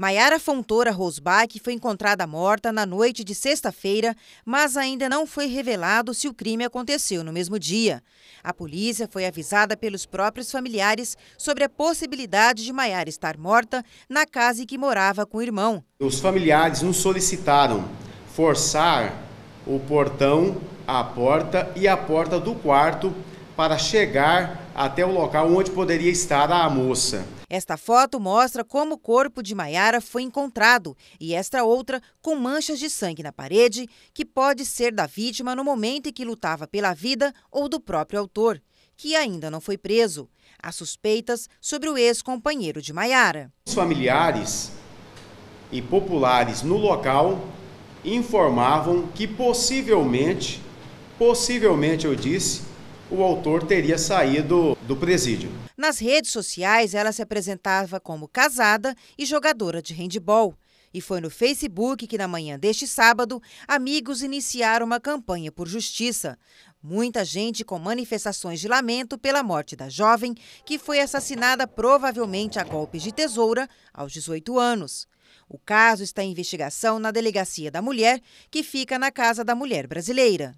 Maiara Fontoura Rosbach foi encontrada morta na noite de sexta-feira, mas ainda não foi revelado se o crime aconteceu no mesmo dia. A polícia foi avisada pelos próprios familiares sobre a possibilidade de Maiara estar morta na casa em que morava com o irmão. Os familiares nos solicitaram forçar o portão, a porta e a porta do quarto para chegar até o local onde poderia estar a moça. Esta foto mostra como o corpo de Maiara foi encontrado e esta outra com manchas de sangue na parede, que pode ser da vítima no momento em que lutava pela vida ou do próprio autor, que ainda não foi preso. Há suspeitas sobre o ex-companheiro de Maiara. Os familiares e populares no local informavam que possivelmente, possivelmente eu disse, o autor teria saído do presídio. Nas redes sociais, ela se apresentava como casada e jogadora de handball. E foi no Facebook que, na manhã deste sábado, amigos iniciaram uma campanha por justiça. Muita gente com manifestações de lamento pela morte da jovem, que foi assassinada provavelmente a golpes de tesoura aos 18 anos. O caso está em investigação na Delegacia da Mulher, que fica na Casa da Mulher Brasileira.